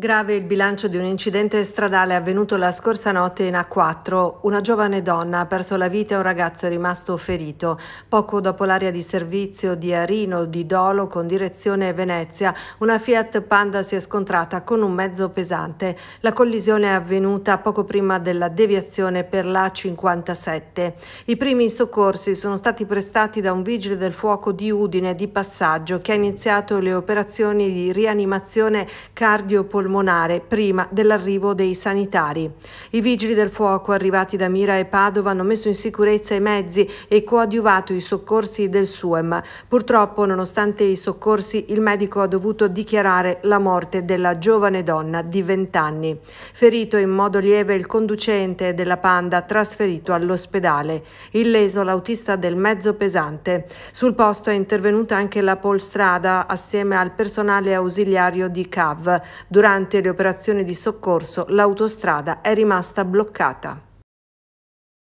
Grave il bilancio di un incidente stradale avvenuto la scorsa notte in A4. Una giovane donna ha perso la vita e un ragazzo è rimasto ferito. Poco dopo l'area di servizio di Arino di Dolo con direzione Venezia, una Fiat Panda si è scontrata con un mezzo pesante. La collisione è avvenuta poco prima della deviazione per la 57. I primi soccorsi sono stati prestati da un vigile del fuoco di Udine di passaggio che ha iniziato le operazioni di rianimazione cardiopolmonare polmonare prima dell'arrivo dei sanitari. I vigili del fuoco arrivati da Mira e Padova hanno messo in sicurezza i mezzi e coadiuvato i soccorsi del SUEM. Purtroppo, nonostante i soccorsi, il medico ha dovuto dichiarare la morte della giovane donna di 20 anni. Ferito in modo lieve il conducente della Panda trasferito all'ospedale. Illeso l'autista del mezzo pesante. Sul posto è intervenuta anche la polstrada assieme al personale ausiliario di CAV. Durante durante le operazioni di soccorso l'autostrada è rimasta bloccata.